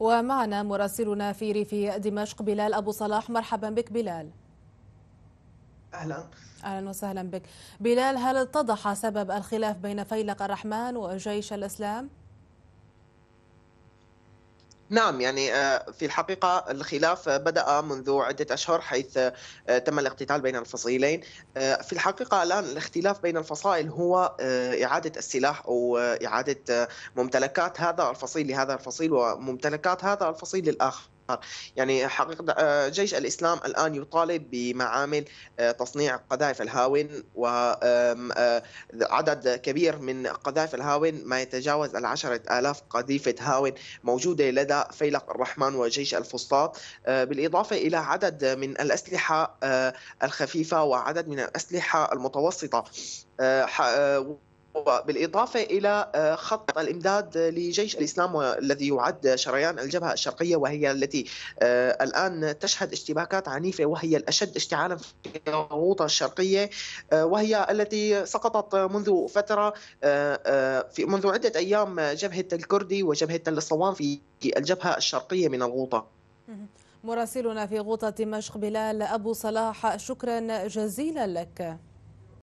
ومعنا مراسلنا في ريف دمشق بلال أبو صلاح مرحبا بك بلال أهلا أهلا وسهلا بك بلال هل اتضح سبب الخلاف بين فيلق الرحمن وجيش الإسلام؟ نعم يعني آه، في الحقيقة الخلاف بدأ منذ عدة أشهر حيث آه، تم الاقتتال بين الفصيلين آه، في الحقيقة الآن الاختلاف بين الفصائل هو إعادة السلاح أو إعادة ممتلكات هذا الفصيل لهذا الفصيل وممتلكات هذا الفصيل للآخر يعني حقيقة آه، جيش الإسلام الآن يطالب بمعامل آه، تصنيع قذائف الهاون وعدد آه، كبير من قذائف الهاون ما يتجاوز العشرة آلاف قذيفة هاون موجودة لدى فيلق الرحمن وجيش الفسطاط بالإضافة إلى عدد من الأسلحة الخفيفة وعدد من الأسلحة المتوسطة بالإضافة إلى آه، خط الإمداد لجيش الإسلام الذي يعد شريان الجبهة الشرقية وهي التي آه، الآن تشهد اشتباكات عنيفة وهي الأشد اشتعالا في الغوطة الشرقية آه، وهي التي سقطت منذ فترة في منذ عدة أيام جبهة الكردي وجبهة الصوان في الجبهة الشرقية من الغوطة مراسلنا في غوطة دمشق بلال أبو صلاح شكرا جزيلا لك